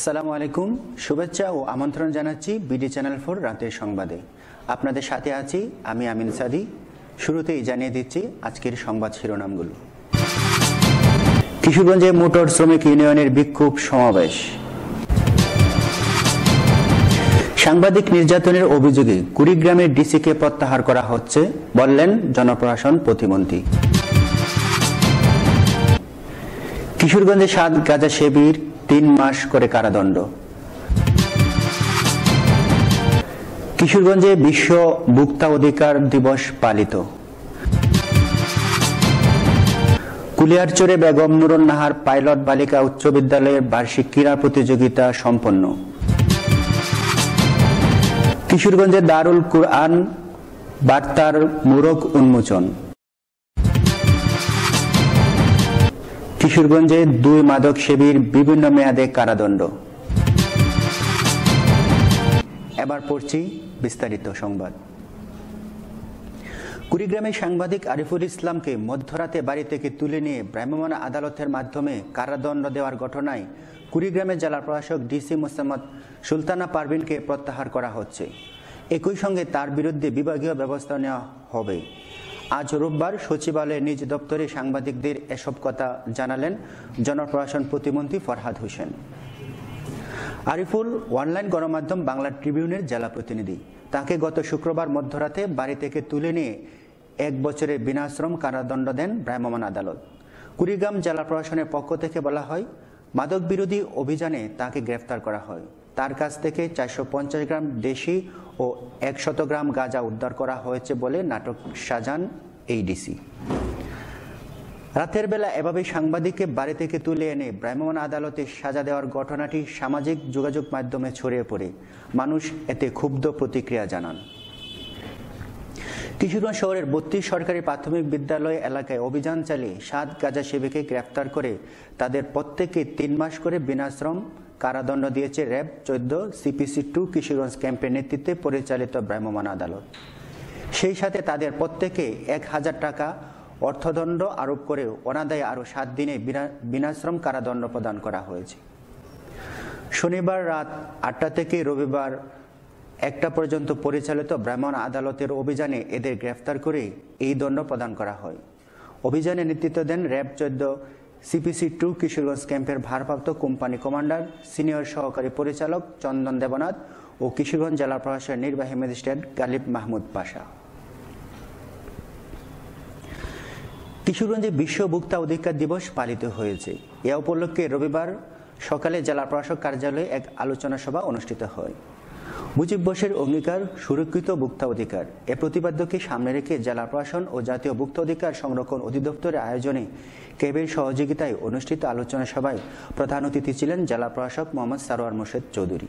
আসসালামু আলাইকুম শুভেচ্ছা ও আমন্ত্রণ জানাচ্ছি বিডি চ্যানেল ফোর রাতের সংবাদে আপনাদের সাথে আছি আমি আমিন সাদি শুরুতেই জানিয়ে দিচ্ছি আজকের সংবাদ শিরোনামগুলো কিশোরগঞ্জে মোটর শ্রমিক ইউনিয়নের বিক্ষোভ সমাবেশ সাংবাদিক নির্যাতনের অভিযোগে কুড়িগ্রামের ডিসিকে প্রত্যাহার করা হচ্ছে বললেন জনপ্রশাসন প্রতিমন্ত্রী কিশোরগঞ্জে সাত গাজা শিবির তিন মাস করে কারাদণ্ড কিশোরগঞ্জে বিশ্ব ভোক্তা অধিকার দিবস পালিত কুলিয়ারচরে বেগম নুরন নাহার পাইলট বালিকা উচ্চ বিদ্যালয়ের বার্ষিক ক্রীড়া প্রতিযোগিতা সম্পন্ন কিশোরগঞ্জে দারুল কুরআন বার্তার মোরক উন্মোচন কিশোরগঞ্জে দুই মাদক সেবীর বিভিন্ন মেয়াদে কারাদণ্ড এবার পড়ছি বিস্তারিত সংবাদ কুড়িগ্রামে সাংবাদিক আরিফুল ইসলামকে মধ্যরাতে বাড়ি থেকে তুলে নিয়ে ভ্রাম্যমাণ আদালতের মাধ্যমে কারাদণ্ড দেওয়ার ঘটনায় কুড়িগ্রামে জেলা প্রশাসক ডিসি মোসাম্মদ সুলতানা পারভিনকে প্রত্যাহার করা হচ্ছে একই সঙ্গে তার বিরুদ্ধে বিভাগীয় ব্যবস্থা নেওয়া হবে আজ রোববার সচিবালয়ে নিজ দপ্তরে সাংবাদিকদের এসব কথা জানালেন জনপ্রশাসন প্রতিমন্ত্রী ফরহাদ হোসেন আরিফুল অনলাইন গণমাধ্যম বাংলা ট্রিবিউনের জেলা প্রতিনিধি তাকে গত শুক্রবার মধ্যরাতে বাড়ি থেকে তুলে নিয়ে এক বছরের বিনাশ্রম কারাদণ্ড দেন ভ্রাম্যমাণ আদালত কুড়িগ্রাম জেলা প্রশাসনের পক্ষ থেকে বলা হয় মাদক বিরোধী অভিযানে তাকে গ্রেফতার করা হয় তার কাছ থেকে চারশো গ্রাম দেশি ও একশত গ্রাম গাঁজা উদ্ধার করা হয়েছে বলে নাটক সাজান এইডিসি রাতের বেলা এভাবে সাংবাদিককে বাড়ি থেকে তুলে এনে ভ্রাম্যমাণ আদালতে সাজা দেওয়ার ঘটনাটি সামাজিক যোগাযোগ মাধ্যমে ছড়িয়ে পড়ে মানুষ এতে ক্ষুব্ধ প্রতিক্রিয়া জানান কিশোরগঞ্জ শহরের বত্রিশ সরকারি প্রাথমিক বিদ্যালয় এলাকায় অভিযান চালিয়ে সাত গাজা সেবীকে গ্রেপ্তার করে তাদের প্রত্যেকে তিন মাস করে বিনাশ্রম কারাদণ্ড দিয়েছে র্যাব চোদ্দ সিপিসি টু কিশোরগঞ্জ ক্যাম্পের নেতৃত্বে পরিচালিত ভ্রাম্যমাণ আদালত সেই সাথে তাদের প্রত্যেকে এক হাজার টাকা অর্থদণ্ড আরোপ করে অনাদায় আরও সাত দিনে বিনাশ্রম কারাদণ্ড প্রদান করা হয়েছে শনিবার রাত আটটা থেকে রবিবার একটা পর্যন্ত পরিচালিত ব্রাহ্মণ আদালতের অভিযানে এদের গ্রেফতার করে এই দণ্ড প্রদান করা হয় অভিযানে নেতৃত্ব দেন র্যাব চোদ্দ সিপিসি টু কিশোরগঞ্জ ক্যাম্পের ভারপ্রাপ্ত কোম্পানি কমান্ডার সিনিয়র সহকারী পরিচালক চন্দন দেবনাথ ও কিশোরগঞ্জ জেলা প্রশাসনের নির্বাহী ম্যাজিস্ট্রেট গালিব মাহমুদ পাশা কিশোরগঞ্জে বিশ্ব ভোক্তা অধিকার দিবস পালিত হয়েছে এ উপলক্ষে রবিবার সকালে জেলা প্রশাসক কার্যালয়ে এক আলোচনা সভা অনুষ্ঠিত হয় মুজিব বসের অঙ্গীকার সুরক্ষিত অধিকার এ প্রতিপাদ্যকে সামনে রেখে জেলা প্রশাসন ও জাতীয় অধিকার সংরক্ষণ অধিদপ্তরের আয়োজনে কেবের সহযোগিতায় অনুষ্ঠিত আলোচনা সভায় প্রধান অতিথি ছিলেন জেলা প্রশাসক মোহাম্মদ সারোয়ার মোর্শেদ চৌধুরী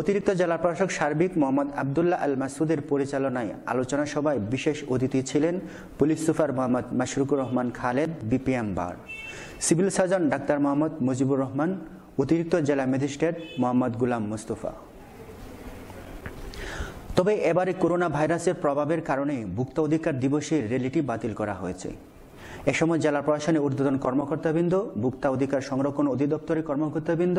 অতিরিক্ত জেলা প্রশাসক সার্বিক মোহাম্মদ আবদুল্লাহ আল মাসুদের পরিচালনায় আলোচনা সভায় বিশেষ অতিথি ছিলেন police super Mohammad Masrukur Rahman Khaled BPM bar civil surgeon ডাক্তার মোহাম্মদ মুজিবুর রহমান অতিরিক্ত জেলা ম্যাজিস্ট্রেট মোহাম্মদ গুলাম মুস্তফা তবে এবারে করোনা ভাইরাসের প্রভাবের কারণে ভুক্ত অধিকার দিবসের র্যালিটি বাতিল করা হয়েছে এ সময় জেলা প্রশাসনের ঊর্ধ্বতন কর্মকর্তাবৃন্দ ভুক্তা অধিকার সংরক্ষণ অধিদপ্তরের কর্মকর্তাবৃন্দ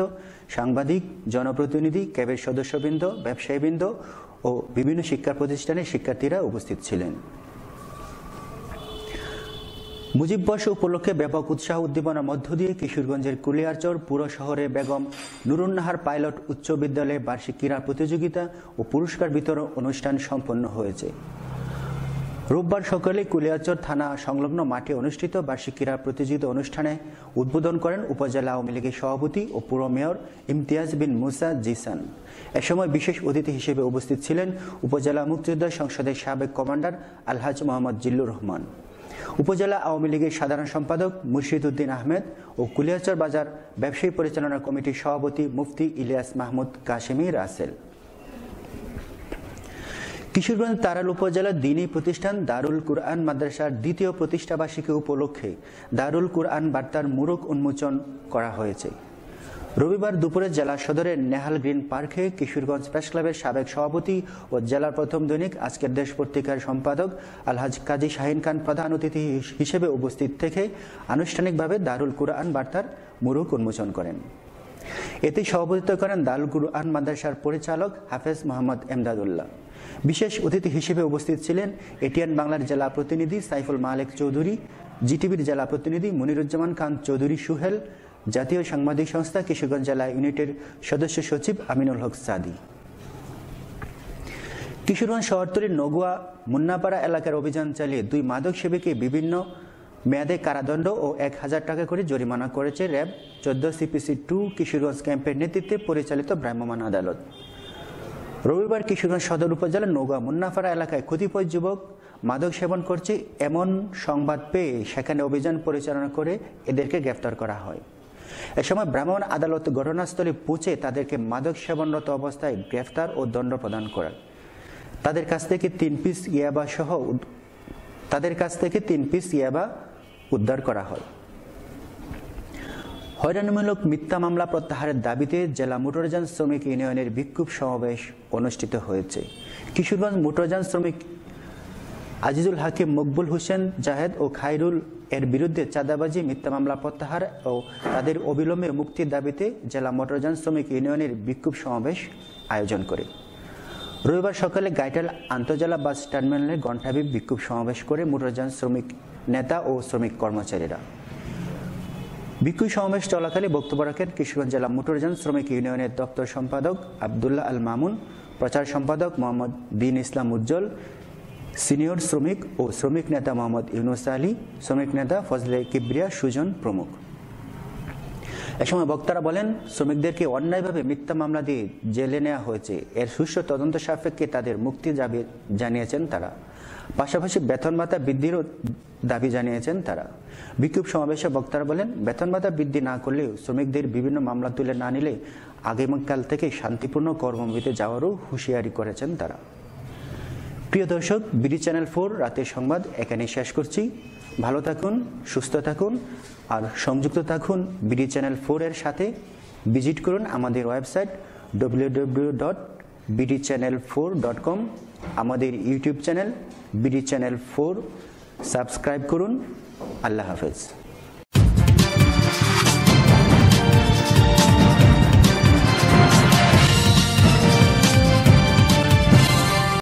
সাংবাদিক জনপ্রতিনিধি ক্যাবের সদস্যবৃন্দ ব্যবসায়ীবৃন্দ ও বিভিন্ন শিক্ষা প্রতিষ্ঠানের শিক্ষার্থীরা উপস্থিত ছিলেন মুজিববর্ষ উপলক্ষে ব্যাপক উৎসাহ উদ্দীপনার মধ্য দিয়ে কিশোরগঞ্জের কুলিয়ারচর পুর শহরে বেগম নুরুন্নাহার পাইলট উচ্চ বিদ্যালয়ে বার্ষিক ক্রীড়া প্রতিযোগিতা ও পুরস্কার বিতরণ অনুষ্ঠান সম্পন্ন হয়েছে রোববার সকালে কুলিয়াচর থানা সংলগ্ন মাঠে অনুষ্ঠিত বার্ষিক ক্রীড়া প্রতিযোগিতা অনুষ্ঠানে উদ্বোধন করেন উপজেলা আওয়ামী লীগের সভাপতি ও পুর মেয়র ইমতিয়াজ বিন মুসা জিসান এ সময় বিশেষ অতিথি হিসেবে উপস্থিত ছিলেন উপজেলা মুক্তিযোদ্ধা সংসদের সাবেক কমান্ডার আলহাজ মোহাম্মদ জিল্লুর রহমান উপজেলা আওয়ামী লীগের সাধারণ সম্পাদক মুর্শিদ উদ্দিন আহমেদ ও কুলিয়াচর বাজার ব্যবসায়ী পরিচালনা কমিটির সভাপতি মুফতি ইলিয়াস মাহমুদ কাশেমি রাসেল কিশোরগঞ্জ তারাল উপজেলার দিনী প্রতিষ্ঠান দারুল কুরআন মাদ্রাসার দ্বিতীয় প্রতিষ্ঠাবার্ষিকী উপলক্ষে দারুল কুরআন বার্তার মোড়ক উন্মোচন করা হয়েছে রবিবার দুপুরে জেলা সদরের নেহাল গ্রিন পার্কে কিশোরগঞ্জ প্রেস ক্লাবের সাবেক সভাপতি ও জেলার প্রথম দৈনিক আজকের দেশ পত্রিকার সম্পাদক আলহাজ কাজী শাহিন খান প্রধান অতিথি হিসেবে উপস্থিত থেকে আনুষ্ঠানিকভাবে দারুল কুরআন বার্তার মুরুখ উন্মোচন করেন এতে সভাপতিত্ব করেন দারুল কুরআন মাদ্রাসার পরিচালক হাফেজ মোহাম্মদ এমদাদুল্লাহ বিশেষ অতিথি হিসেবে উপস্থিত ছিলেন এটিএন বাংলার জেলা প্রতিনিধি সাইফুল মালেক চৌধুরী জিটিভির জেলা প্রতিনিধি মনিরুজ্জামান খান চৌধুরী সুহেল জাতীয় সাংবাদিক সংস্থা কিশোরগঞ্জ জেলা ইউনিটের সদস্য সচিব আমিনুল হক সাদি কিশোরগঞ্জ শহরতলির নগুয়া মুন্নাপাড়া এলাকার অভিযান চালিয়ে দুই মাদক সেবীকে বিভিন্ন মেয়াদে কারাদণ্ড ও এক হাজার টাকা করে জরিমানা করেছে র্যাব চোদ্দ সিপিসি টু কিশোরগঞ্জ ক্যাম্পের নেতৃত্বে পরিচালিত ভ্রাম্যমান আদালত রবিবার কিশোরগঞ্জ সদর উপজেলার নৌগা মুন্নাফাড়া এলাকায় ক্ষতিপয় যুবক মাদক সেবন করছে এমন সংবাদ পেয়ে সেখানে অভিযান পরিচালনা করে এদেরকে গ্রেফতার করা হয় এ সময় ভ্রাম্যমাণ আদালত ঘটনাস্থলে পৌঁছে তাদেরকে মাদক সেবনরত অবস্থায় গ্রেফতার ও দণ্ড প্রদান করেন তাদের কাছ থেকে তিন পিস ইয়াবা সহ তাদের কাছ থেকে তিন পিস ইয়াবা উদ্ধার করা হয় হয়রানিমূলক মিথ্যা মামলা প্রত্যাহারের দাবিতে জেলা মোটরযান শ্রমিক ইউনিয়নের বিক্ষোভ সমাবেশ অনুষ্ঠিত হয়েছে কিশোরগঞ্জ মোটরযান শ্রমিক আজিজুল হাকিম মকবুল হোসেন জাহেদ ও খাইরুল এর বিরুদ্ধে চাঁদাবাজি মিথ্যা মামলা প্রত্যাহার ও তাদের অবিলম্বে মুক্তির দাবিতে জেলা মোটরযান শ্রমিক ইউনিয়নের বিক্ষোভ সমাবেশ আয়োজন করে রবিবার সকালে গাইটাল আন্তজেলা বাস টার্মিনালে ঘণ্টাবি বিক্ষোভ সমাবেশ করে মোটরযান শ্রমিক নেতা ও শ্রমিক কর্মচারীরা বিক্ষোভ সমাবেশ চলাকালে বক্তব্য রাখেন কিশোরগঞ্জ জেলা মোটরযান শ্রমিক ইউনিয়নের দপ্তর সম্পাদক আবদুল্লাহ আল মামুন প্রচার সম্পাদক মোহাম্মদ বিন ইসলাম উজ্জ্বল সিনিয়র শ্রমিক ও শ্রমিক নেতা মোহাম্মদ ইউনুস আলী শ্রমিক নেতা ফজলে কিবরিয়া সুজন প্রমুখ এসময় বক্তারা বলেন শ্রমিকদেরকে অন্যায়ভাবে মিথ্যা মামলা দিয়ে জেলে নেওয়া হয়েছে এর সুষ্ঠু তদন্ত সাপেক্ষে তাদের মুক্তি দাবি জানিয়েছেন তারা পাশাপাশি বেতন ভাতা বৃদ্ধিরও দাবি জানিয়েছেন তারা বিক্ষোভ সমাবেশে বক্তারা বলেন বেতন ভাতা বৃদ্ধি না করলেও শ্রমিকদের বিভিন্ন মামলা তুলে না নিলে আগামীকাল থেকে শান্তিপূর্ণ কর্মবিতে যাওয়ারও হুঁশিয়ারি করেছেন তারা প্রিয় দর্শক বিডি চ্যানেল ফোর রাতের সংবাদ এখানে শেষ করছি ভালো থাকুন সুস্থ থাকুন আর সংযুক্ত থাকুন বিডি চ্যানেল ফোর এর সাথে ভিজিট করুন আমাদের website W W dot BD channel four dot com আমাদের YouTube channel BD channel four subscribe করুন আল্লাহ হাফেজ